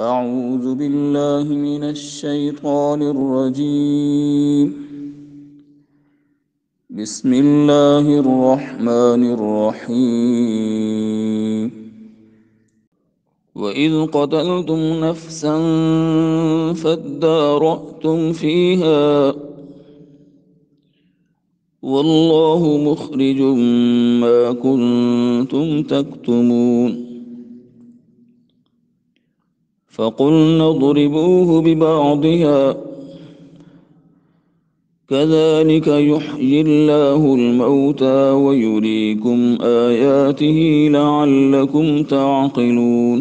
أعوذ بالله من الشيطان الرجيم بسم الله الرحمن الرحيم وإذ قتلتم نفسا فادارأتم فيها والله مخرج ما كنتم تكتمون فقلنا اضربوه ببعضها كذلك يحيي الله الموتى ويريكم آياته لعلكم تعقلون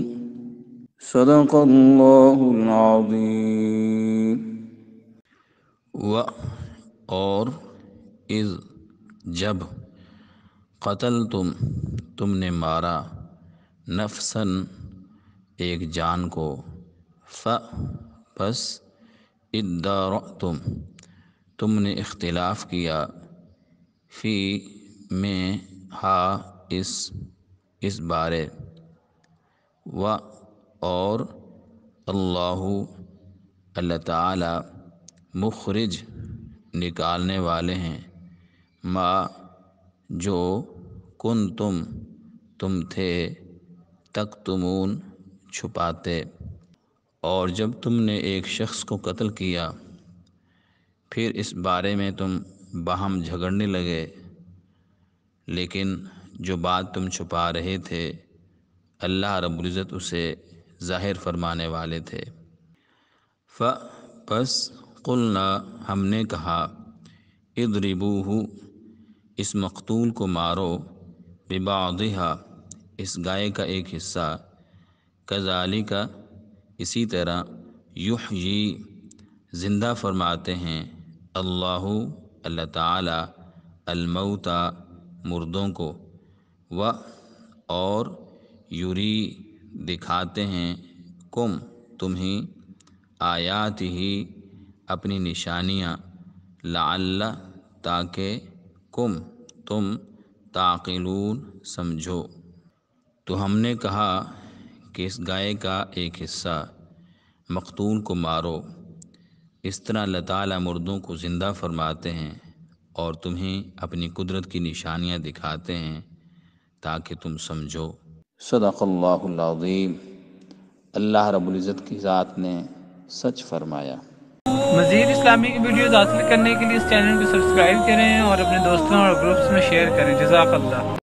صدق الله العظيم و اور اذ جب قتلتم تم نے مارا نفساً एक जान को फ बस इदार तुम तुमने इख्तिलाफ़ किया फ़ी में हा इस इस बारे व और अल्लाह अल्लाह ताला मुखरिज निकालने वाले हैं माँ जो कुन तुम तुम थे तक तुमून छुपाते और जब तुमने एक शख्स को कत्ल किया फिर इस बारे में तुम बाहम झगड़ने लगे लेकिन जो बात तुम छुपा रहे थे अल्लाह रबुल्ज़त उसे ज़ाहिर फरमाने वाले थे फ बस कुलना हमने कहा इदरिबूहू इस मकतूल को मारो बिबादिहा इस गाय का एक हिस्सा कजाली का इसी तरह युह ये ज़िंदा फरमाते हैं अल्लाह अल्लाह ताला अलमौता मुर्दों को व और यूरी दिखाते हैं कुम तुम्हें आयात ही अपनी निशानियाँ लाल्ला ताके कुम तुम ताकिलून समझो तो हमने कहा कि इस गाय का एक हिस्सा मखतून को मारो इस तरह लता ताली मुर्दों को ज़िंदा फरमाते हैं और तुम्हें अपनी कुदरत की निशानियाँ दिखाते हैं ताकि तुम समझो सदाकल्लाज़ीम अल्लाह रबुल्ज़त की ज़ात ने सच फरमाया मज़ीद इस्लामी की वीडियो हासिल करने के लिए इस चैनल को सब्सक्राइब करें और अपने दोस्तों और ग्रुप्स में शेयर करें जजाकल्ला